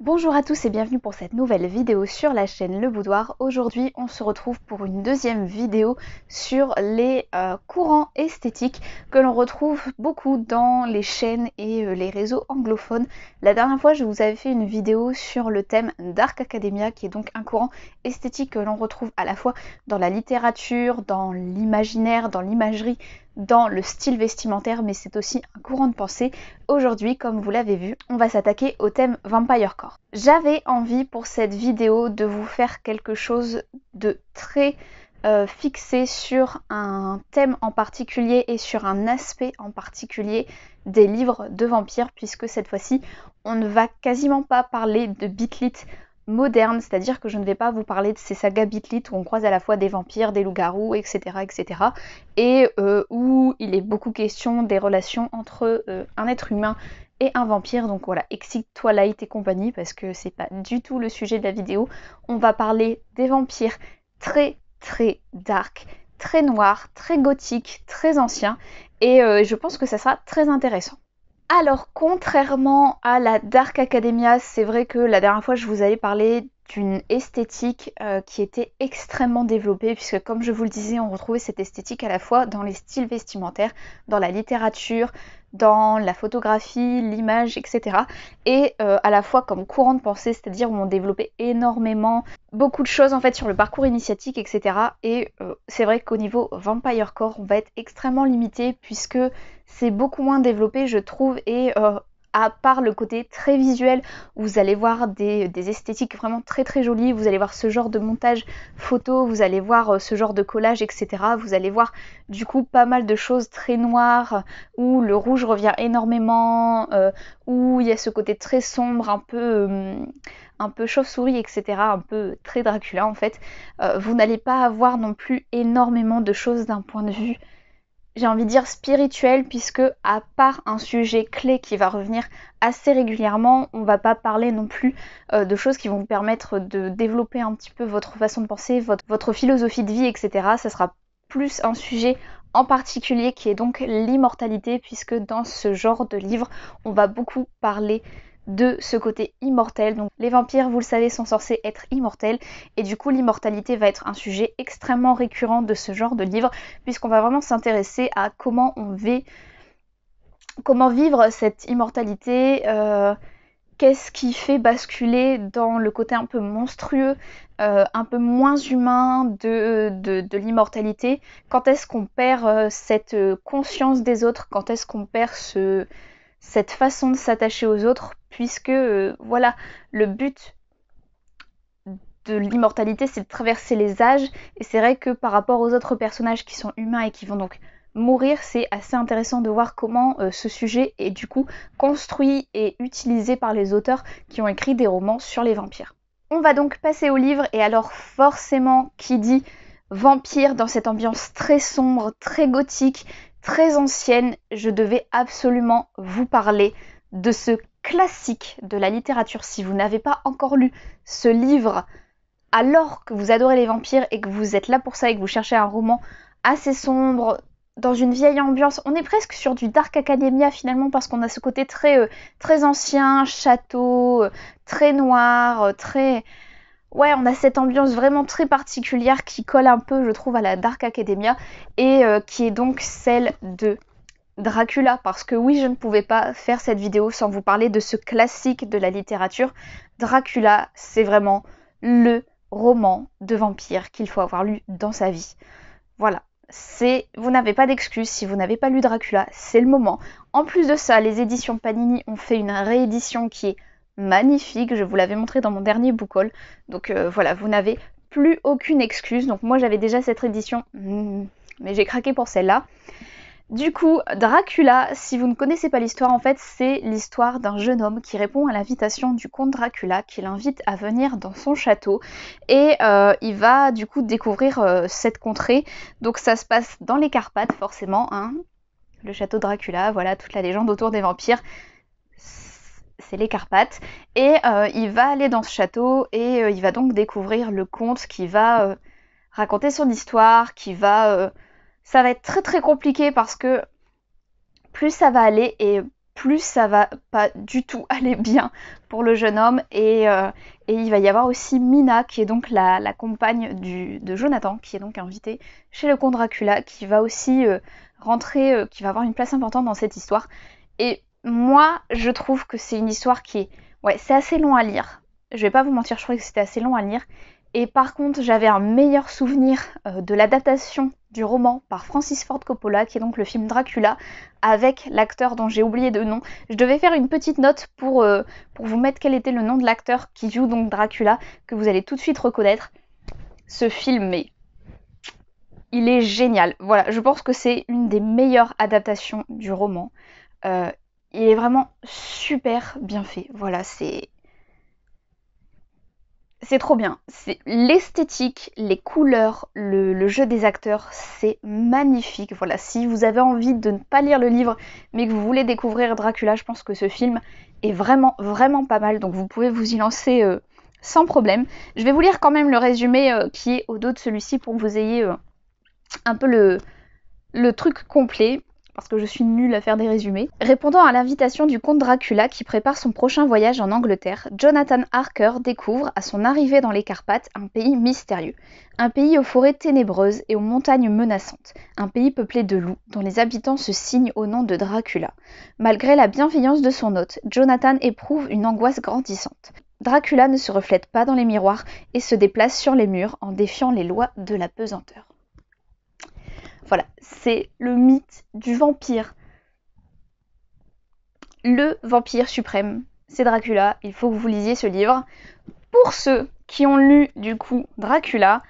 Bonjour à tous et bienvenue pour cette nouvelle vidéo sur la chaîne Le Boudoir. Aujourd'hui on se retrouve pour une deuxième vidéo sur les euh, courants esthétiques que l'on retrouve beaucoup dans les chaînes et euh, les réseaux anglophones. La dernière fois je vous avais fait une vidéo sur le thème Dark Academia qui est donc un courant esthétique que l'on retrouve à la fois dans la littérature, dans l'imaginaire, dans l'imagerie, dans le style vestimentaire, mais c'est aussi un courant de pensée. Aujourd'hui, comme vous l'avez vu, on va s'attaquer au thème Vampire Core. J'avais envie pour cette vidéo de vous faire quelque chose de très euh, fixé sur un thème en particulier et sur un aspect en particulier des livres de vampires, puisque cette fois-ci, on ne va quasiment pas parler de Bitlit moderne, c'est-à-dire que je ne vais pas vous parler de ces sagas bitlites où on croise à la fois des vampires, des loups-garous, etc., etc., et euh, où il est beaucoup question des relations entre euh, un être humain et un vampire. Donc voilà, excite-toi Twilight et compagnie, parce que c'est pas du tout le sujet de la vidéo. On va parler des vampires très très dark, très noir, très gothique, très anciens, et euh, je pense que ça sera très intéressant. Alors, contrairement à la Dark Academia, c'est vrai que la dernière fois, je vous avais parlé d'une esthétique euh, qui était extrêmement développée, puisque comme je vous le disais, on retrouvait cette esthétique à la fois dans les styles vestimentaires, dans la littérature, dans la photographie, l'image, etc. Et euh, à la fois comme courant de pensée, c'est-à-dire où on développait énormément, beaucoup de choses en fait sur le parcours initiatique, etc. Et euh, c'est vrai qu'au niveau Vampire Core, on va être extrêmement limité puisque c'est beaucoup moins développé, je trouve, et euh, à part le côté très visuel, vous allez voir des, esthétiques vraiment très très jolies, vous allez voir ce genre de montage photo, vous allez voir euh, ce genre de collage, etc. Vous allez voir du coup pas mal de choses très noires, où le rouge revient énormément, euh, où il y a ce côté très sombre, un peu... Euh, un peu chauve-souris, etc., un peu très Dracula en fait, vous n'allez pas avoir non plus énormément de choses d'un point de vue j'ai envie de dire spirituel puisque à part un sujet clé qui va revenir assez régulièrement, on va pas parler non plus euh, de choses qui vont vous permettre de développer un petit peu votre façon de penser, votre, votre philosophie de vie, etc. Ça sera plus un sujet en particulier qui est donc l'immortalité puisque dans ce genre de livre, on va beaucoup parler de ce côté immortel. Donc les vampires, vous le savez, sont censés être immortels et du coup l'immortalité va être un sujet extrêmement récurrent de ce genre de livre puisqu'on va vraiment s'intéresser à comment on vit, comment vivre cette immortalité. Euh, qu'est-ce qui fait basculer dans le côté un peu monstrueux, euh, un peu moins humain de, de l'immortalité Quand est-ce qu'on perd euh, cette conscience des autres Quand est-ce qu'on perd ce, cette façon de s'attacher aux autres puisque euh, voilà, le but de l'immortalité, c'est de traverser les âges, et c'est vrai que par rapport aux autres personnages qui sont humains et qui vont donc mourir, c'est assez intéressant de voir comment euh, ce sujet est du coup construit et utilisé par les auteurs qui ont écrit des romans sur les vampires. On va donc passer au livre, et alors forcément, qui dit vampire dans cette ambiance très sombre, très gothique, très ancienne, je devais absolument vous parler de ce classique de la littérature, si vous n'avez pas encore lu ce livre alors que vous adorez les vampires et que vous êtes là pour ça et que vous cherchez un roman assez sombre, dans une vieille ambiance, on est presque sur du Dark Academia finalement parce qu'on a ce côté très, euh, très ancien, château, euh, très noir, euh, très... Ouais, on a cette ambiance vraiment très particulière qui colle un peu, je trouve, à la Dark Academia et qui est donc celle de Dracula, parce que oui, je ne pouvais pas faire cette vidéo sans vous parler de ce classique de la littérature. Dracula, c'est vraiment le roman de vampire qu'il faut avoir lu dans sa vie. Voilà, c'est vous n'avez pas d'excuse si vous n'avez pas lu Dracula, c'est le moment. En plus de ça, les éditions Panini ont fait une réédition qui est magnifique, je vous l'avais montré dans mon dernier book Donc euh, voilà, vous n'avez plus aucune excuse. Donc moi j'avais déjà cette édition, hmm. mais j'ai craqué pour celle-là. Du coup, Dracula, si vous ne connaissez pas l'histoire, en fait, c'est l'histoire d'un jeune homme qui répond à l'invitation du comte Dracula, qui l'invite à venir dans son château, et euh, il va du coup découvrir euh, cette contrée. Donc ça se passe dans les Carpates, forcément, hein. Le château Dracula, voilà, toute la légende autour des vampires c'est les Carpates. Et euh, il va aller dans ce château et il va donc découvrir le comte qui va raconter son histoire, qui va ça va être très très compliqué parce que plus ça va aller et plus ça va pas du tout aller bien pour le jeune homme. Euh, et, il va y avoir aussi Mina, qui est donc la, compagne de Jonathan, qui est donc invitée chez le comte Dracula, qui va aussi euh, rentrer, euh, qui va avoir une place importante dans cette histoire. Et moi, je trouve que c'est une histoire qui est. Ouais, c'est assez long à lire. Je vais pas vous mentir, je trouvais que c'était assez long à lire. Et par contre, j'avais un meilleur souvenir euh, de l'adaptation du roman par Francis Ford Coppola, qui est donc le film Dracula, avec l'acteur dont j'ai oublié de nom. Je devais faire une petite note pour, euh, pour vous mettre quel était le nom de l'acteur qui joue donc Dracula, que vous allez tout de suite reconnaître. Ce film mais Il est génial. Voilà, je pense que c'est une des meilleures adaptations du roman. Euh, il est vraiment super bien fait. Voilà, c'est c'est trop bien. C'est L'esthétique, les couleurs, le, jeu des acteurs, c'est magnifique. Voilà, si vous avez envie de ne pas lire le livre, mais que vous voulez découvrir Dracula, je pense que ce film est vraiment, vraiment pas mal. Donc vous pouvez vous y lancer euh, sans problème. Je vais vous lire quand même le résumé euh, qui est au dos de celui-ci pour que vous ayez euh, un peu le truc complet parce que je suis nulle à faire des résumés. Répondant à l'invitation du comte Dracula qui prépare son prochain voyage en Angleterre, Jonathan Harker découvre, à son arrivée dans les Carpates, un pays mystérieux. Un pays aux forêts ténébreuses et aux montagnes menaçantes. Un pays peuplé de loups, dont les habitants se signent au nom de Dracula. Malgré la bienveillance de son hôte, Jonathan éprouve une angoisse grandissante. Dracula ne se reflète pas dans les miroirs et se déplace sur les murs en défiant les lois de la pesanteur. Voilà, c'est le mythe du vampire. Le vampire suprême, c'est Dracula. Il faut que vous lisiez ce livre. Pour ceux qui ont lu du coup Dracula,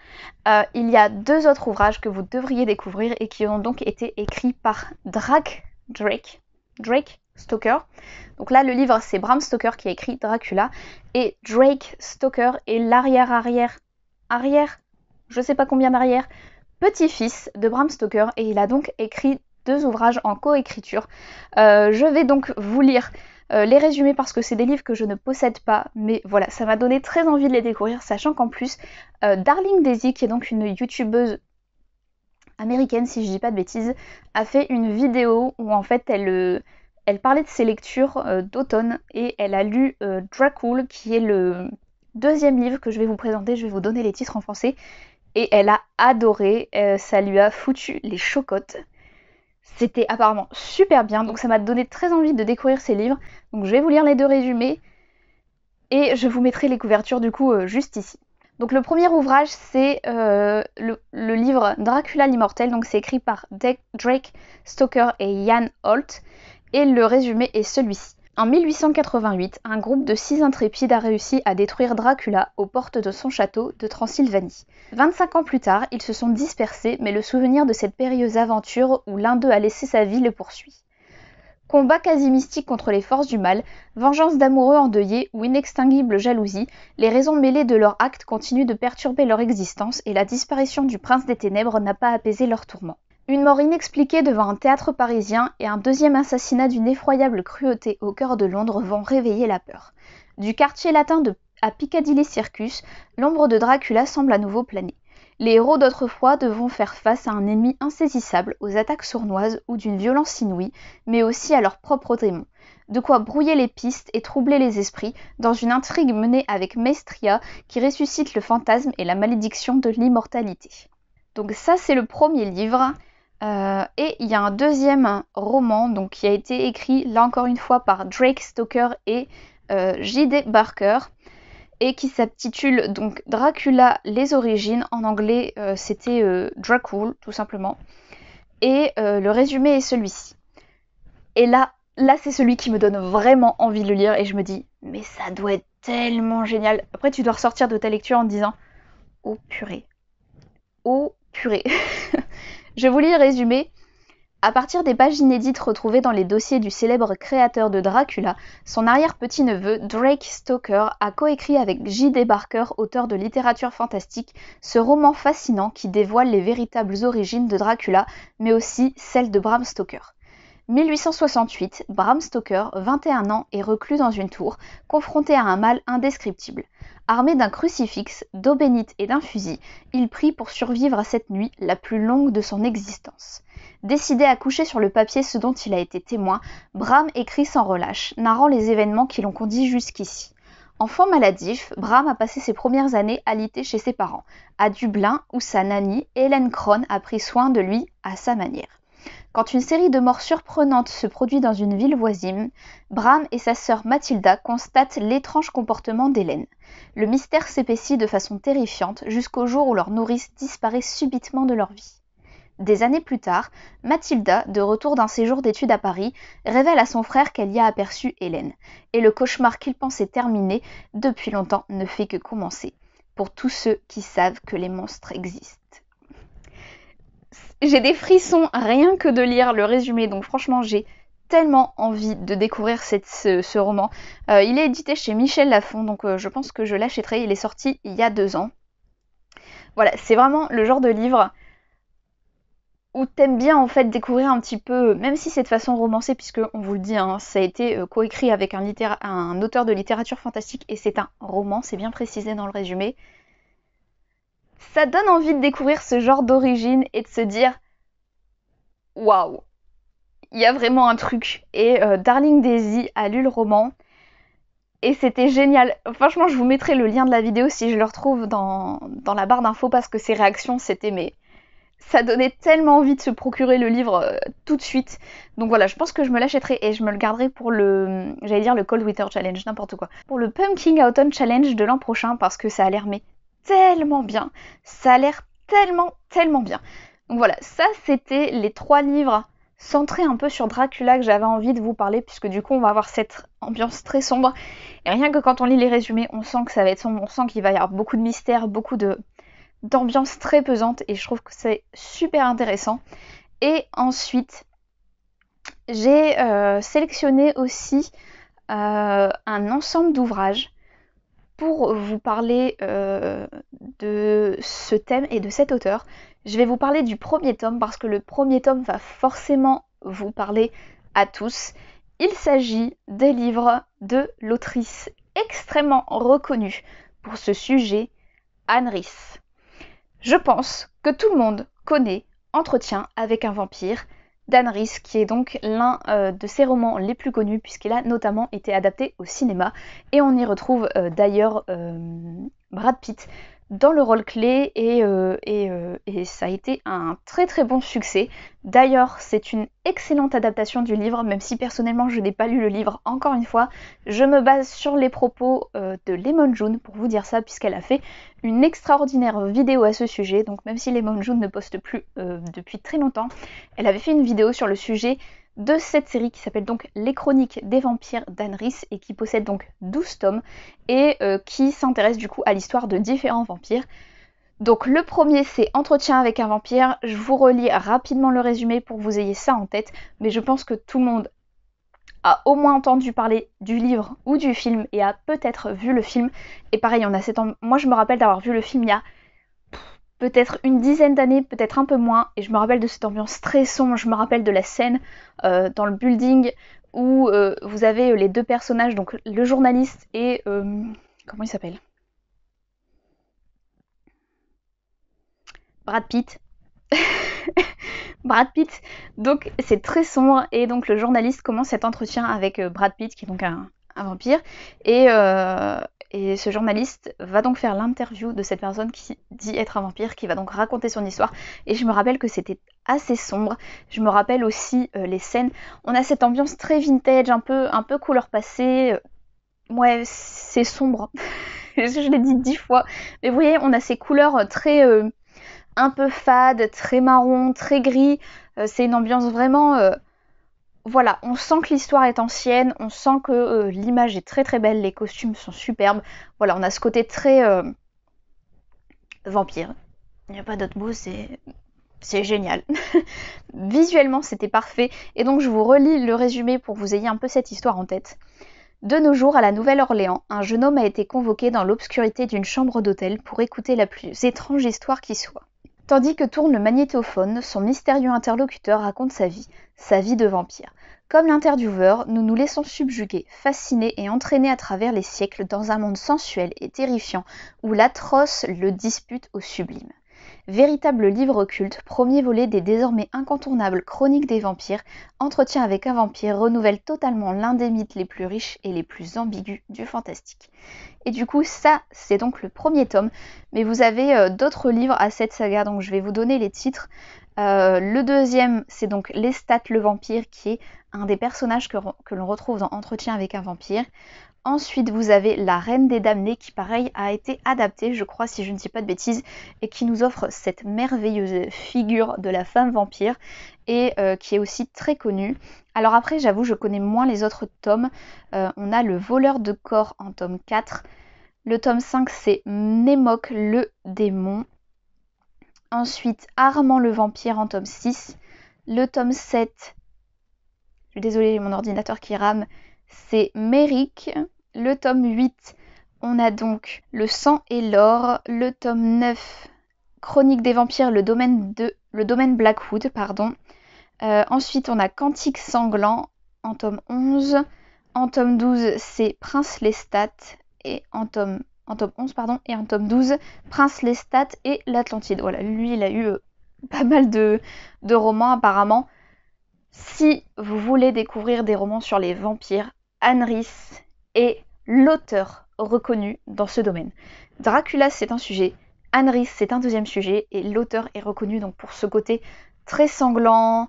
euh, il y a deux autres ouvrages que vous devriez découvrir et qui ont donc été écrits par Drac Drake, Drake Stoker. Donc là, le livre, c'est Bram Stoker qui a écrit Dracula et Drake Stoker est l'arrière-arrière, arrière, je sais pas combien d'arrière, petit-fils de Bram Stoker et il a donc écrit deux ouvrages en coécriture. Euh, je vais donc vous lire euh, les résumés parce que c'est des livres que je ne possède pas, mais voilà, ça m'a donné très envie de les découvrir, sachant qu'en plus, euh, Darling Daisy, qui est donc une youtubeuse américaine, si je dis pas de bêtises, a fait une vidéo où en fait elle, elle parlait de ses lectures d'automne et elle a lu Dracul, qui est le deuxième livre que je vais vous présenter, je vais vous donner les titres en français, et elle a adoré, euh, ça lui a foutu les chocottes. C'était apparemment super bien, donc ça m'a donné très envie de découvrir ses livres. Donc je vais vous lire les deux résumés et je vous mettrai les couvertures du coup euh, juste ici. Donc le premier ouvrage c'est euh, le, livre Dracula l'immortel, donc c'est écrit par Drake Stoker et Jan Holt et le résumé est celui-ci. En 1888, un groupe de six intrépides a réussi à détruire Dracula aux portes de son château de Transylvanie. 25 ans plus tard, ils se sont dispersés, mais le souvenir de cette périlleuse aventure où l'un d'eux a laissé sa vie le poursuit. Combat quasi mystique contre les forces du mal, vengeance d'amoureux endeuillés ou inextinguible jalousie, les raisons mêlées de leur acte continuent de perturber leur existence et la disparition du prince des ténèbres n'a pas apaisé leurs tourments. Une mort inexpliquée devant un théâtre parisien et un deuxième assassinat d'une effroyable cruauté au cœur de Londres vont réveiller la peur. Du quartier latin à Piccadilly Circus, l'ombre de Dracula semble à nouveau planer. Les héros d'autrefois devront faire face à un ennemi insaisissable, aux attaques sournoises ou d'une violence inouïe, mais aussi à leur propre démon. De quoi brouiller les pistes et troubler les esprits dans une intrigue menée avec Maestria qui ressuscite le fantasme et la malédiction de l'immortalité. Donc ça c'est le premier livre. Euh, et il y a un deuxième roman donc, qui a été écrit, là encore une fois, par Drake Stoker et euh, J.D. Barker, et qui s'intitule donc Dracula, les origines. En anglais, euh, c'était Dracul, tout simplement. Et le résumé est celui-ci. Et là, là, c'est celui qui me donne vraiment envie de le lire, et je me dis, mais ça doit être tellement génial. Après, tu dois ressortir de ta lecture en disant, oh purée, oh purée. Je vous lis résumé. À partir des pages inédites retrouvées dans les dossiers du célèbre créateur de Dracula, son arrière-petit-neveu Drake Stoker a coécrit avec J.D. Barker, auteur de littérature fantastique, ce roman fascinant qui dévoile les véritables origines de Dracula, mais aussi celles de Bram Stoker. 1868, Bram Stoker, 21 ans, est reclus dans une tour, confronté à un mal indescriptible. Armé d'un crucifix, d'eau bénite et d'un fusil, il prie pour survivre à cette nuit, la plus longue de son existence. Décidé à coucher sur le papier ce dont il a été témoin, Bram écrit sans relâche, narrant les événements qui l'ont conduit jusqu'ici. Enfant maladif, Bram a passé ses premières années alité chez ses parents, à Dublin où sa nanny, Hélène Krohn, a pris soin de lui à sa manière. Quand une série de morts surprenantes se produit dans une ville voisine, Bram et sa sœur Mathilda constatent l'étrange comportement d'Hélène. Le mystère s'épaissit de façon terrifiante jusqu'au jour où leur nourrice disparaît subitement de leur vie. Des années plus tard, Mathilda, de retour d'un séjour d'études à Paris, révèle à son frère qu'elle y a aperçu Hélène, et le cauchemar qu'il pensait terminé depuis longtemps ne fait que commencer, pour tous ceux qui savent que les monstres existent j'ai des frissons rien que de lire le résumé, donc franchement j'ai tellement envie de découvrir ce, roman. Euh, il est édité chez Michel Lafon, donc euh, je pense que je l'achèterai. Il est sorti il y a deux ans. Voilà, c'est vraiment le genre de livre où t'aimes bien en fait découvrir un petit peu, même si c'est de façon romancée, puisque on vous le dit, hein, ça a été euh, coécrit avec un, auteur de littérature fantastique et c'est un roman, c'est bien précisé dans le résumé ça donne envie de découvrir ce genre d'origine et de se dire waouh, il y a vraiment un truc. Et euh, Darling Daisy a lu le roman et c'était génial. Franchement, je vous mettrai le lien de la vidéo si je le retrouve dans, la barre d'infos parce que ses réactions c'était mais ça donnait tellement envie de se procurer le livre euh, tout de suite. Donc voilà, je pense que je me l'achèterai et je me le garderai pour le, j'allais dire le Cold Winter Challenge, n'importe quoi. Pour le Pumpkin Autumn Challenge de l'an prochain parce que ça a l'air mais tellement bien, ça a l'air tellement, tellement bien. Donc voilà, ça c'était les trois livres centrés un peu sur Dracula que j'avais envie de vous parler, puisque du coup on va avoir cette ambiance très sombre. Et rien que quand on lit les résumés, on sent que ça va être sombre, on sent qu'il va y avoir beaucoup de mystères, beaucoup de d'ambiance très pesante, et je trouve que c'est super intéressant. Et ensuite, j'ai euh, sélectionné aussi euh, un ensemble d'ouvrages pour vous parler euh, de ce thème et de cet auteur, je vais vous parler du premier tome parce que le premier tome va forcément vous parler à tous. Il s'agit des livres de l'autrice extrêmement reconnue pour ce sujet, Anne Rice. Je pense que tout le monde connaît Entretien avec un vampire Dan qui est donc l'un euh, de ses romans les plus connus, puisqu'il a notamment été adapté au cinéma. Et on y retrouve euh, d'ailleurs euh, Brad Pitt, dans le rôle clé et, euh, euh, et, ça a été un très très bon succès. D'ailleurs, c'est une excellente adaptation du livre, même si personnellement je n'ai pas lu le livre encore une fois. Je me base sur les propos euh, de Lemon June pour vous dire ça, puisqu'elle a fait une extraordinaire vidéo à ce sujet. Donc même si Lemon June ne poste plus depuis très longtemps, elle avait fait une vidéo sur le sujet de cette série qui s'appelle donc Les Chroniques des Vampires d'Anris et qui possède donc 12 tomes et euh, qui s'intéresse du coup à l'histoire de différents vampires. Donc le premier c'est Entretien avec un vampire, je vous relis rapidement le résumé pour que vous ayez ça en tête, mais je pense que tout le monde a au moins entendu parler du livre ou du film et a peut-être vu le film. Et pareil, on a ans. Moi, je me rappelle d'avoir vu le film il y a peut-être une dizaine d'années, peut-être un peu moins, et je me rappelle de cette ambiance très sombre, je me rappelle de la scène euh, dans le building où euh, vous avez euh, les deux personnages, donc le journaliste et... comment il s'appelle Brad Pitt. Brad Pitt. Donc c'est très sombre et donc le journaliste commence cet entretien avec Brad Pitt qui est donc un, un vampire. Euh, et, ce journaliste va donc faire l'interview de cette personne qui dit être un vampire, qui va donc raconter son histoire. Et je me rappelle que c'était assez sombre. Je me rappelle aussi euh, les scènes. On a cette ambiance très vintage, un peu, un peu couleur passée. Euh, ouais, c'est sombre. je l'ai dit dix fois. Mais vous voyez, on a ces couleurs très... un peu fades, très marron, très gris. c'est une ambiance vraiment voilà, on sent que l'histoire est ancienne, on sent que euh, l'image est très très belle, les costumes sont superbes. Voilà, on a ce côté très euh, vampire. Il n'y a pas d'autre mot, c'est c'est génial. Visuellement, c'était parfait. Et donc, je vous relis le résumé pour vous ayez un peu cette histoire en tête. De nos jours, à la Nouvelle-Orléans, un jeune homme a été convoqué dans l'obscurité d'une chambre d'hôtel pour écouter la plus étrange histoire qui soit. Tandis que tourne le magnétophone, son mystérieux interlocuteur raconte sa vie, sa vie de vampire. Comme l'intervieweur, nous nous laissons subjuguer, fasciner et entraîner à travers les siècles dans un monde sensuel et terrifiant où l'atroce le dispute au sublime. Véritable livre culte, premier volet des désormais incontournables Chroniques des vampires, Entretien avec un vampire renouvelle totalement l'un des mythes les plus riches et les plus ambigus du fantastique. Et du coup, ça, c'est donc le premier tome, mais vous avez euh, d'autres livres à cette saga, donc je vais vous donner les titres. Euh, le deuxième, c'est donc Lestat le vampire, qui est un des personnages que l'on retrouve dans Entretien avec un vampire. Ensuite, vous avez La Reine des Damnés qui, pareil, a été adaptée, je crois, si je ne dis pas de bêtises, et qui nous offre cette merveilleuse figure de la femme vampire et euh, qui est aussi très connue. Alors après, j'avoue, je connais moins les autres tomes. Euh, on a Le Voleur de Corps en tome 4. Le tome 5, c'est Nemoc, le Démon. Ensuite, Armand le Vampire en tome 6. Le tome 7, je suis désolée, j'ai mon ordinateur qui rame c'est Merrick. le tome 8. On a donc Le sang et l'or, le tome 9, Chronique des vampires, le domaine, de, le domaine Blackwood, pardon. Euh, ensuite, on a Cantique sanglant en tome 11. En tome 12, c'est Prince Lestat. Et en tome, en tome 11, pardon, et en tome 12, Prince Lestat et l'Atlantide. Voilà, lui, il a eu euh, pas mal de romans apparemment. Si vous voulez découvrir des romans sur les vampires, Anne Rice est l'auteur reconnu dans ce domaine. Dracula, c'est un sujet, Anne Rice c'est un deuxième sujet, et l'auteur est reconnu donc pour ce côté très sanglant,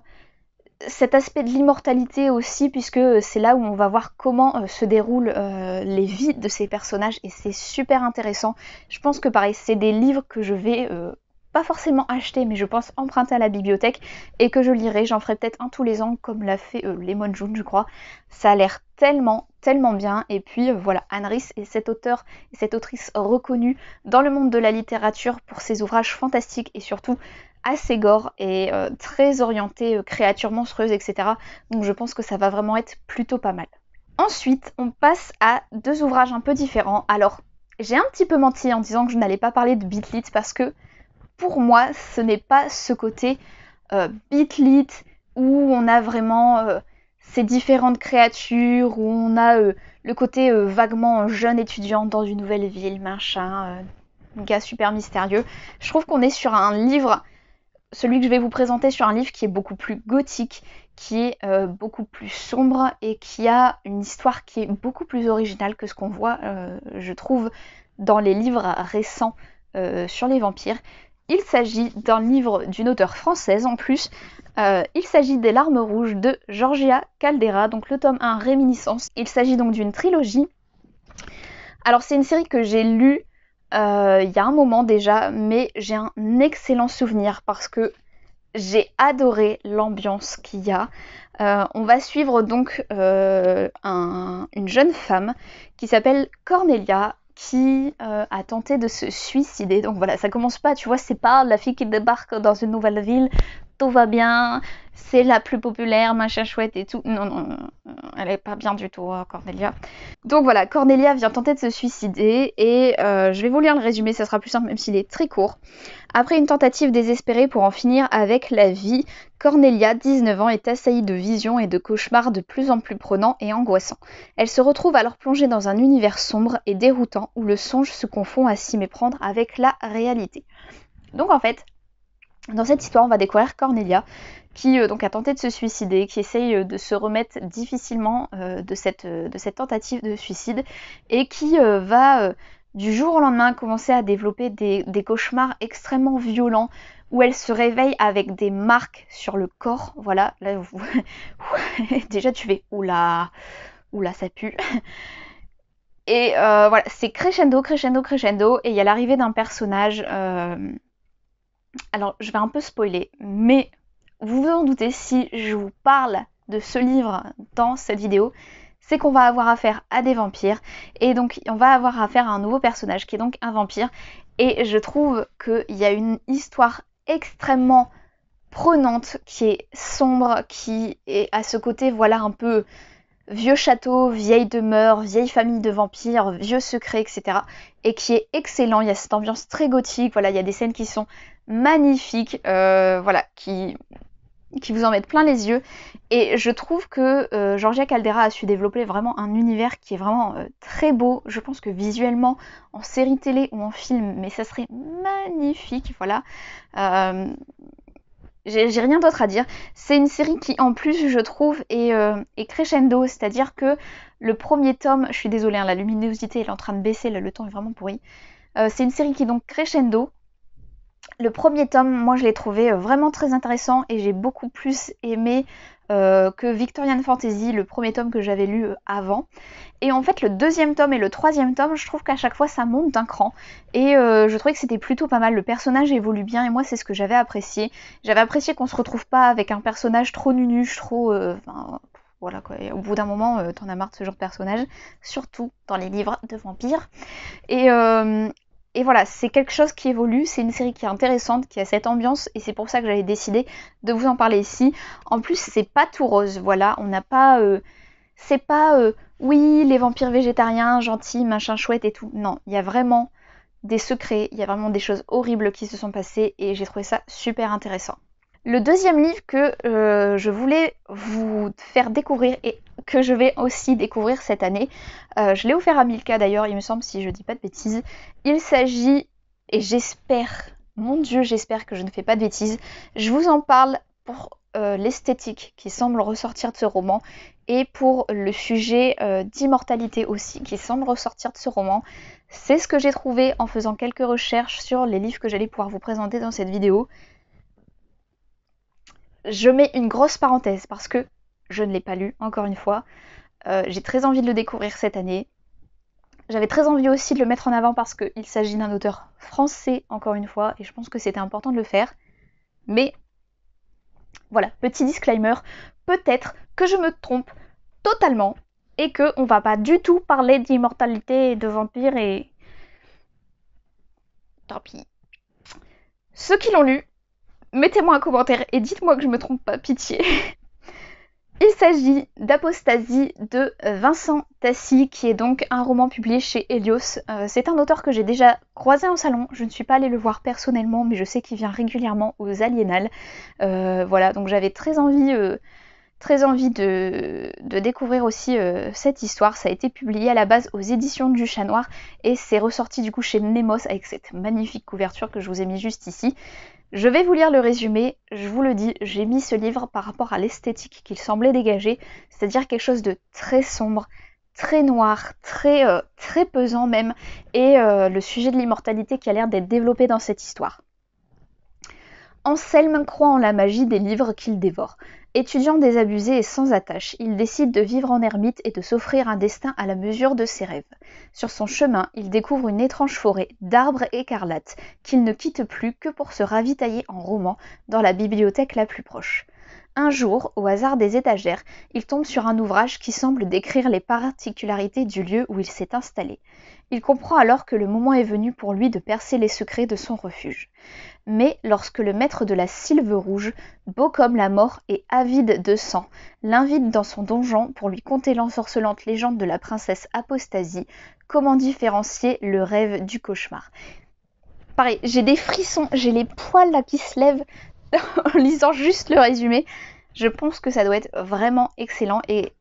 cet aspect de l'immortalité aussi, puisque c'est là où on va voir comment euh, se déroulent euh, les vies de ces personnages, et c'est super intéressant. Je pense que pareil, c'est des livres que je vais euh, pas forcément acheté mais je pense emprunter à la bibliothèque et que je lirai. J'en ferai peut-être un tous les ans, comme l'a fait euh, Lemon June, je crois. Ça a l'air tellement, tellement bien. Et puis euh, voilà, voilà, Anris est cet auteur et cette autrice reconnue dans le monde de la littérature pour ses ouvrages fantastiques et surtout assez gore et euh, très orienté créatures monstrueuses, etc. Donc je pense que ça va vraiment être plutôt pas mal. Ensuite, on passe à deux ouvrages un peu différents. Alors, j'ai un petit peu menti en disant que je n'allais pas parler de Bitlit parce que pour moi, ce n'est pas ce côté euh, où on a vraiment euh, ces différentes créatures, où on a euh, le côté euh, vaguement jeune étudiant dans une nouvelle ville, machin, un gars super mystérieux. Je trouve qu'on est sur un livre, celui que je vais vous présenter, sur un livre qui est beaucoup plus gothique, qui est beaucoup plus sombre et qui a une histoire qui est beaucoup plus originale que ce qu'on voit, je trouve, dans les livres récents sur les vampires. Il s'agit d'un livre d'une auteure française en plus. Euh, il s'agit des larmes rouges de Georgia Caldera, donc le tome 1 Réminiscence. Il s'agit donc d'une trilogie. Alors c'est une série que j'ai lue euh, il y a un moment déjà, mais j'ai un excellent souvenir parce que j'ai adoré l'ambiance qu'il y a. Euh, on va suivre donc une jeune femme qui s'appelle Cornelia qui euh, a tenté de se suicider. Donc voilà, ça commence pas, tu vois, c'est pas la fille qui débarque dans une nouvelle ville tout va bien, c'est la plus populaire, machin chouette et tout. Non, non, elle est pas bien du tout, hein, Cornelia. Donc voilà, Cornelia vient tenter de se suicider et euh, je vais vous lire le résumé, ça sera plus simple même s'il est très court. Après une tentative désespérée pour en finir avec la vie, Cornelia, 19 ans, est assaillie de visions et de cauchemars de plus en plus prenants et angoissants. Elle se retrouve alors plongée dans un univers sombre et déroutant où le songe se confond à s'y méprendre avec la réalité. Donc en fait, dans cette histoire, on va découvrir Cornelia qui euh, donc a tenté de se suicider, qui essaye euh, de se remettre difficilement euh, de, cette, tentative de suicide et qui va du jour au lendemain commencer à développer des, cauchemars extrêmement violents où elle se réveille avec des marques sur le corps. Voilà, là déjà tu fais oula, oula ça pue. Et voilà, c'est crescendo, crescendo, crescendo, et il y a l'arrivée d'un personnage alors je vais un peu spoiler, mais vous vous en doutez, si je vous parle de ce livre dans cette vidéo, c'est qu'on va avoir affaire à des vampires et donc on va avoir affaire à un nouveau personnage qui est donc un vampire et je trouve qu'il y a une histoire extrêmement prenante qui est sombre, qui est à ce côté voilà un peu vieux château, vieille demeure, vieille famille de vampires, vieux secrets, etc et qui est excellent. Il y a cette ambiance très gothique, voilà, il y a des scènes qui sont magnifiques, euh, voilà, qui, qui vous en mettent plein les yeux. Et je trouve que euh, Georgia Caldera a su développer vraiment un univers qui est vraiment euh, très beau. Je pense que visuellement, en série télé ou en film, mais ça serait magnifique, voilà. Euh, j'ai rien d'autre à dire. C'est une série qui, en plus, je trouve, est, euh, crescendo. C'est-à-dire que le premier tome, je suis désolée, hein, la luminosité est en train de baisser, le temps est vraiment pourri. Euh, c'est une série qui est donc crescendo. Le premier tome, moi, je l'ai trouvé euh, vraiment très intéressant et j'ai beaucoup plus aimé euh, que Victorian Fantasy, le premier tome que j'avais lu avant. Et en fait, le deuxième tome et le troisième tome, je trouve qu'à chaque fois, ça monte d'un cran. Et euh, je trouvais que c'était plutôt pas mal. Le personnage évolue bien et moi, c'est ce que j'avais apprécié. J'avais apprécié qu'on se retrouve pas avec un personnage trop nunuche, trop... Euh, voilà quoi. au bout d'un moment, t'en as marre de ce genre de personnage, surtout dans les livres de vampires. Et, et voilà, c'est quelque chose qui évolue, c'est une série qui est intéressante, qui a cette ambiance, et c'est pour ça que j'avais décidé de vous en parler ici. En plus, c'est pas tout rose, voilà, on n'a pas. Euh, c'est pas euh, oui, les vampires végétariens, gentils, machin chouette et tout. Non, il y a vraiment des secrets, il y a vraiment des choses horribles qui se sont passées, et j'ai trouvé ça super intéressant. Le deuxième livre que euh, je voulais vous faire découvrir et que je vais aussi découvrir cette année, euh, je l'ai offert à Milka d'ailleurs, il me semble, si je dis pas de bêtises. Il s'agit, et j'espère, mon Dieu, j'espère que je ne fais pas de bêtises, je vous en parle pour euh, l'esthétique qui semble ressortir de ce roman et pour le sujet d'immortalité aussi qui semble ressortir de ce roman. C'est ce que j'ai trouvé en faisant quelques recherches sur les livres que j'allais pouvoir vous présenter dans cette vidéo je mets une grosse parenthèse parce que je ne l'ai pas lu, encore une fois. Euh, j'ai très envie de le découvrir cette année. J'avais très envie aussi de le mettre en avant parce qu'il s'agit d'un auteur français, encore une fois, et je pense que c'était important de le faire. Mais voilà, petit disclaimer, peut-être que je me trompe totalement et que on va pas du tout parler d'immortalité et de vampires et tant pis. Ceux qui l'ont lu Mettez-moi un commentaire et dites-moi que je me trompe pas, pitié. Il s'agit d'Apostasie de Vincent Tassi, qui est donc un roman publié chez Helios. Euh, c'est un auteur que j'ai déjà croisé en salon. Je ne suis pas allée le voir personnellement, mais je sais qu'il vient régulièrement aux Aliénales. Euh, voilà, donc j'avais très envie, euh, très envie de, découvrir aussi cette histoire. Ça a été publié à la base aux éditions du Chat Noir et c'est ressorti du coup chez Nemos avec cette magnifique couverture que je vous ai mise juste ici. Je vais vous lire le résumé, je vous le dis, j'ai mis ce livre par rapport à l'esthétique qu'il semblait dégager, c'est-à-dire quelque chose de très sombre, très noir, très, euh, très pesant même, et euh, le sujet de l'immortalité qui a l'air d'être développé dans cette histoire. Anselme croit en la magie des livres qu'il dévore. Étudiant désabusé et sans attache, il décide de vivre en ermite et de s'offrir un destin à la mesure de ses rêves. Sur son chemin, il découvre une étrange forêt d'arbres écarlates qu'il ne quitte plus que pour se ravitailler en roman dans la bibliothèque la plus proche. Un jour, au hasard des étagères, il tombe sur un ouvrage qui semble décrire les particularités du lieu où il s'est installé. Il comprend alors que le moment est venu pour lui de percer les secrets de son refuge. Mais lorsque le maître de la Sylve Rouge, beau comme la mort et avide de sang, l'invite dans son donjon pour lui conter l'ensorcelante légende de la princesse Apostasie, comment différencier le rêve du cauchemar Pareil, j'ai des frissons, j'ai les poils là qui se lèvent. en lisant juste le résumé. Je pense que ça doit être vraiment excellent et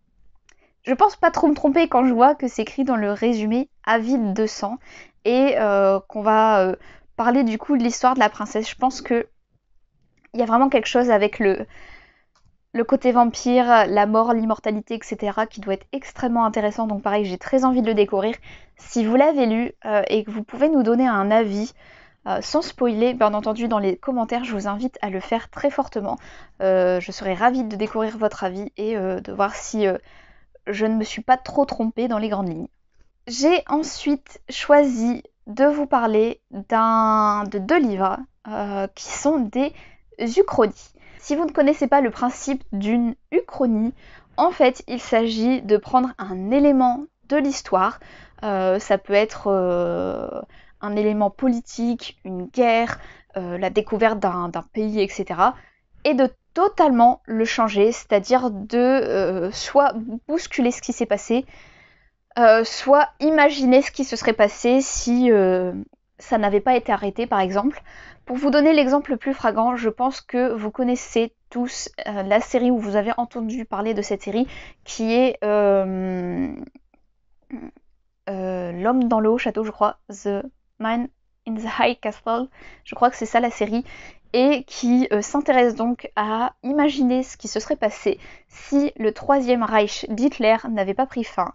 je pense pas trop me tromper quand je vois que c'est écrit dans le résumé Avide de sang et euh, qu'on va euh, parler du coup de l'histoire de la princesse. Je pense que il y a vraiment quelque chose avec le, le côté vampire, la mort, l'immortalité, etc., qui doit être extrêmement intéressant. Donc pareil, j'ai très envie de le découvrir. Si vous l'avez lu euh, et que vous pouvez nous donner un avis, euh, sans spoiler, bien entendu, dans les commentaires, je vous invite à le faire très fortement. Euh, je serai ravie de découvrir votre avis et euh, de voir si je ne me suis pas trop trompée dans les grandes lignes. J'ai ensuite choisi de vous parler de deux livres qui sont des uchronies. Si vous ne connaissez pas le principe d'une uchronie, en fait, il s'agit de prendre un élément de l'histoire. ça peut être un élément politique, une guerre, euh, la découverte d'un pays, etc. Et de totalement le changer, c'est-à-dire de euh, soit bousculer ce qui s'est passé, euh, soit imaginer ce qui se serait passé si ça n'avait pas été arrêté, par exemple. Pour vous donner l'exemple le plus fragrant, je pense que vous connaissez tous la série où vous avez entendu parler de cette série, qui est... L'homme dans le haut château, je crois, The Mine in the High Castle, je crois que c'est ça la série, et qui euh, s'intéresse donc à imaginer ce qui se serait passé si le troisième Reich d'Hitler n'avait pas pris fin.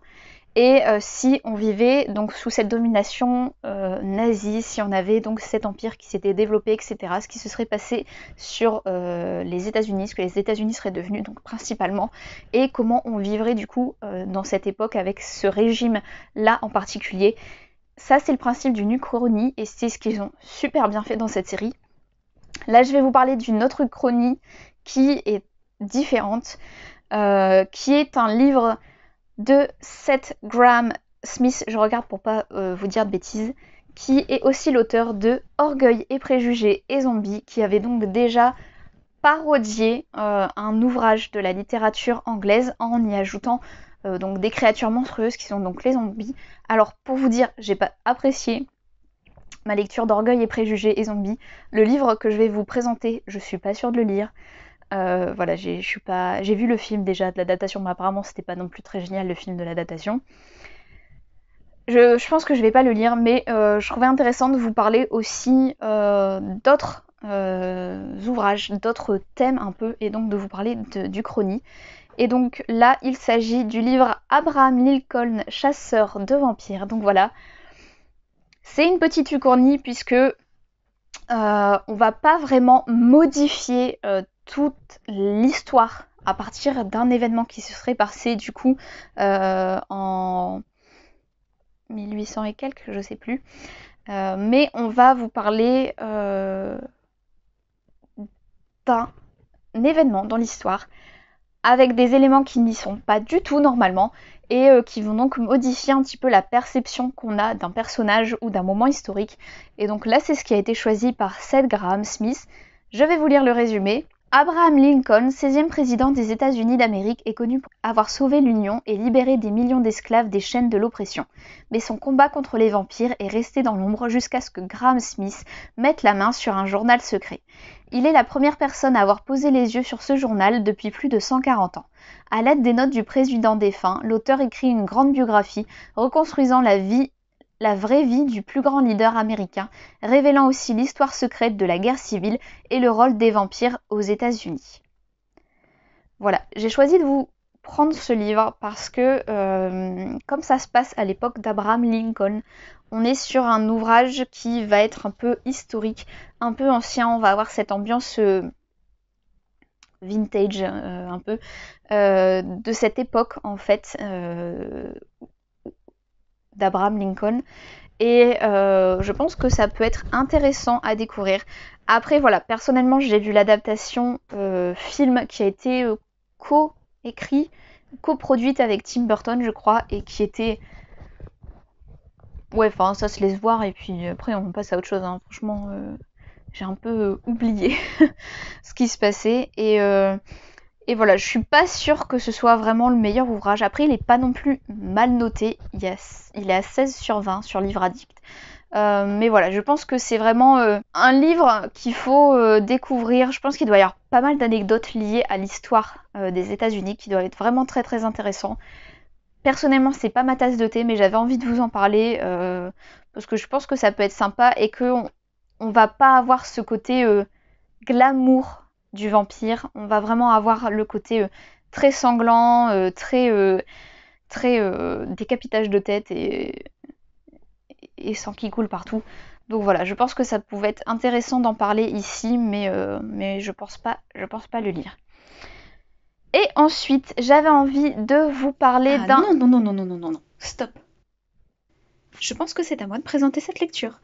Et euh, si on vivait donc sous cette domination euh, nazie, si on avait donc cet empire qui s'était développé, etc., ce qui se serait passé sur les États-Unis, ce que les États-Unis seraient devenus donc principalement, et comment on vivrait du coup dans cette époque avec ce régime-là en particulier ça c'est le principe d'une uchronie et c'est ce qu'ils ont super bien fait dans cette série. Là je vais vous parler d'une autre uchronie qui est différente, euh, qui est un livre de Seth Graham Smith, je regarde pour pas euh, vous dire de bêtises, qui est aussi l'auteur de Orgueil et préjugés et zombies, qui avait donc déjà parodié euh, un ouvrage de la littérature anglaise en y ajoutant euh, donc des créatures monstrueuses qui sont donc les zombies. Alors pour vous dire, j'ai pas apprécié ma lecture d'Orgueil et Préjugés et Zombies. Le livre que je vais vous présenter, je suis pas sûre de le lire. Euh, voilà, j'ai pas... vu le film déjà de la datation, mais apparemment c'était pas non plus très génial le film de la datation. Je, pense que je vais pas le lire, mais euh, je trouvais intéressant de vous parler aussi d'autres ouvrages, d'autres thèmes un peu, et donc de vous parler du chrony. Et donc là, il s'agit du livre Abraham Lincoln, chasseur de vampires. Donc voilà, c'est une petite ucornie puisque euh, on va pas vraiment modifier euh, toute l'histoire à partir d'un événement qui se serait passé du coup euh, en 1800 et quelques, je sais plus. Euh, mais on va vous parler d'un événement dans l'histoire avec des éléments qui n'y sont pas du tout normalement et euh, qui vont donc modifier un petit peu la perception qu'on a d'un personnage ou d'un moment historique. Et donc là, c'est ce qui a été choisi par Seth Graham Smith. Je vais vous lire le résumé. Abraham Lincoln, 16e président des États-Unis d'Amérique, est connu pour avoir sauvé l'Union et libéré des millions d'esclaves des chaînes de l'oppression. Mais son combat contre les vampires est resté dans l'ombre jusqu'à ce que Graham Smith mette la main sur un journal secret. Il est la première personne à avoir posé les yeux sur ce journal depuis plus de 140 ans. À l'aide des notes du président défunt, l'auteur écrit une grande biographie reconstruisant la vie la vraie vie du plus grand leader américain, révélant aussi l'histoire secrète de la guerre civile et le rôle des vampires aux États-Unis. Voilà, j'ai choisi de vous prendre ce livre parce que, euh, comme ça se passe à l'époque d'Abraham Lincoln, on est sur un ouvrage qui va être un peu historique, un peu ancien, on va avoir cette ambiance euh, vintage euh, un peu, de cette époque en fait, d'Abraham Lincoln. Et euh, je pense que ça peut être intéressant à découvrir. Après, voilà, personnellement, j'ai vu l'adaptation euh, film qui a été euh, co-écrit, co-produite avec Tim Burton, je crois, et qui était. Ouais, enfin, ça se laisse voir, et puis après, on passe à autre chose. Hein. Franchement, j'ai un peu oublié ce qui se passait. Et et voilà, je suis pas sûre que ce soit vraiment le meilleur ouvrage. Après, il est pas non plus mal noté. Yes, il est à 16 sur 20 sur Livre Addict. Euh, mais voilà, je pense que c'est vraiment euh, un livre qu'il faut euh, découvrir. Je pense qu'il doit y avoir pas mal d'anecdotes liées à l'histoire des États-Unis qui doivent être vraiment très très intéressant. Personnellement, c'est pas ma tasse de thé, mais j'avais envie de vous en parler parce que je pense que ça peut être sympa et qu'on va pas avoir ce côté glamour du vampire. On va vraiment avoir le côté euh, très sanglant, euh, très, euh, très décapitage de tête et, et sang qui coule partout. Donc voilà, je pense que ça pouvait être intéressant d'en parler ici, mais, mais je pense pas, je pense pas le lire. Et ensuite, j'avais envie de vous parler ah d'un. Non, non, non, non, non, non, non, stop. Je pense que c'est à moi de présenter cette lecture.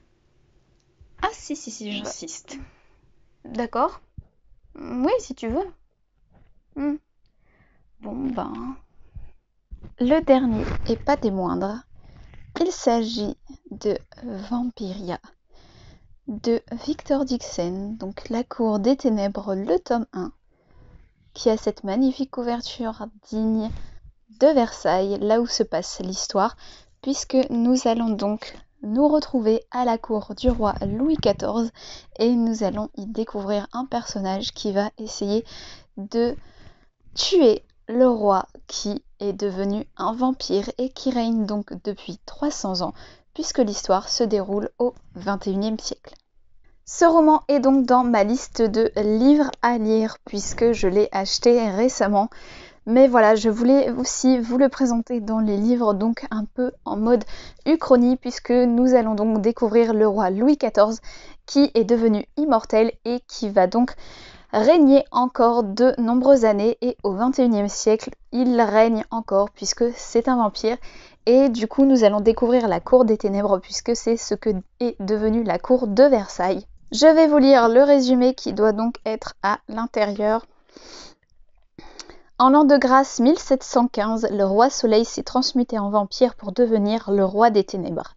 Ah si, si, si, j'insiste. D'accord. Mm, oui, si tu veux. Mm. Bon ben. Le dernier, et pas des moindres, il s'agit de Vampiria de Victor Dixon, donc La Cour des Ténèbres, le tome 1, qui a cette magnifique couverture digne de Versailles, là où se passe l'histoire, puisque nous allons donc nous retrouver à la cour du roi Louis XIV et nous allons y découvrir un personnage qui va essayer de tuer le roi qui est devenu un vampire et qui règne donc depuis 300 ans puisque l'histoire se déroule au 21e siècle. Ce roman est donc dans ma liste de livres à lire puisque je l'ai acheté récemment mais voilà, je voulais aussi vous le présenter dans les livres, donc un peu en mode uchronie, puisque nous allons donc découvrir le roi Louis XIV qui est devenu immortel et qui va donc régner encore de nombreuses années et au 21e siècle il règne encore puisque c'est un vampire et du coup nous allons découvrir la cour des ténèbres puisque c'est ce que est devenue la cour de Versailles. Je vais vous lire le résumé qui doit donc être à l'intérieur en l'an de grâce 1715, le roi Soleil s'est transmuté en vampire pour devenir le roi des ténèbres.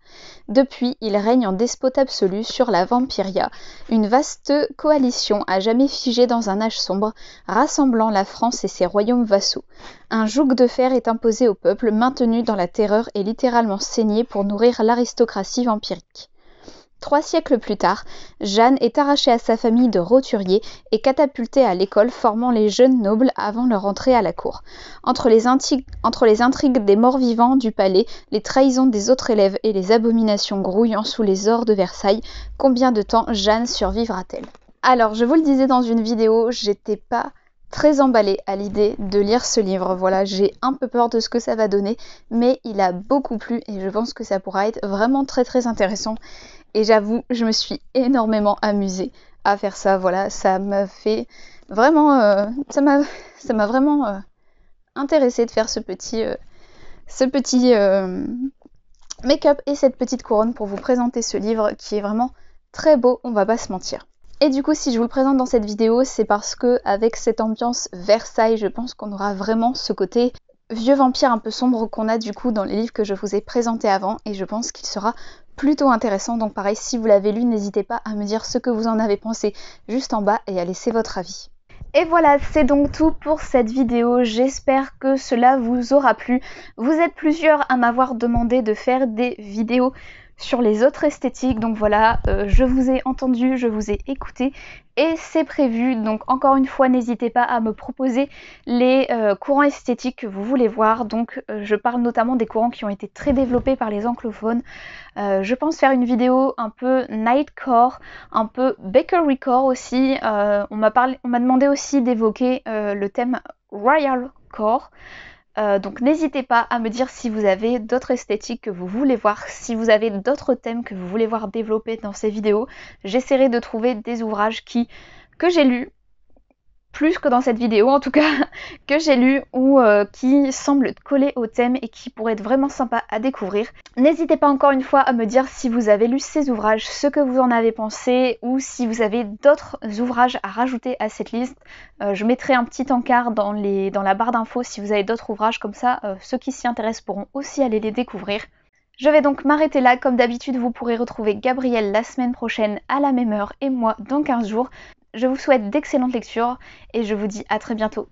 Depuis, il règne en despote absolu sur la Vampiria, une vaste coalition à jamais figée dans un âge sombre, rassemblant la France et ses royaumes vassaux. Un joug de fer est imposé au peuple, maintenu dans la terreur et littéralement saigné pour nourrir l'aristocratie vampirique. Trois siècles plus tard, Jeanne est arrachée à sa famille de roturiers et catapultée à l'école formant les jeunes nobles avant leur entrée à la cour. Entre les, entre les intrigues des morts-vivants du palais, les trahisons des autres élèves et les abominations grouillant sous les ors de Versailles, combien de temps Jeanne survivra-t-elle Alors, je vous le disais dans une vidéo, j'étais pas très emballée à l'idée de lire ce livre. Voilà, j'ai un peu peur de ce que ça va donner, mais il a beaucoup plu et je pense que ça pourra être vraiment très très intéressant. Et j'avoue, je me suis énormément amusée à faire ça. Voilà, ça m'a fait vraiment, euh, ça m'a, vraiment intéressé euh, intéressée de faire ce petit, euh, ce petit make-up et cette petite couronne pour vous présenter ce livre qui est vraiment très beau. On va pas se mentir. Et du coup, si je vous le présente dans cette vidéo, c'est parce que avec cette ambiance Versailles, je pense qu'on aura vraiment ce côté vieux vampire un peu sombre qu'on a du coup dans les livres que je vous ai présentés avant et je pense qu'il sera plutôt intéressant. Donc pareil, si vous l'avez lu, n'hésitez pas à me dire ce que vous en avez pensé juste en bas et à laisser votre avis. Et voilà, c'est donc tout pour cette vidéo. J'espère que cela vous aura plu. Vous êtes plusieurs à m'avoir demandé de faire des vidéos sur les autres esthétiques. Donc voilà, euh, je vous ai entendu, je vous ai écouté et c'est prévu. Donc encore une fois, n'hésitez pas à me proposer les euh, courants esthétiques que vous voulez voir. Donc euh, je parle notamment des courants qui ont été très développés par les anglophones. je pense faire une vidéo un peu nightcore, un peu bakerycore aussi. on m'a demandé aussi d'évoquer le thème royalcore, euh, donc n'hésitez pas à me dire si vous avez d'autres esthétiques que vous voulez voir, si vous avez d'autres thèmes que vous voulez voir développés dans ces vidéos. J'essaierai de trouver des ouvrages qui, que j'ai lus plus que dans cette vidéo en tout cas, que j'ai lu ou euh, qui semble coller au thème et qui pourrait être vraiment sympa à découvrir. N'hésitez pas encore une fois à me dire si vous avez lu ces ouvrages, ce que vous en avez pensé ou si vous avez d'autres ouvrages à rajouter à cette liste. Euh, je mettrai un petit encart dans, la barre d'infos si vous avez d'autres ouvrages comme ça, euh, ceux qui s'y intéressent pourront aussi aller les découvrir. Je vais donc m'arrêter là. Comme d'habitude, vous pourrez retrouver Gabriel la semaine prochaine à la même heure et moi dans 15 jours. Je vous souhaite d'excellentes lectures et je vous dis à très bientôt.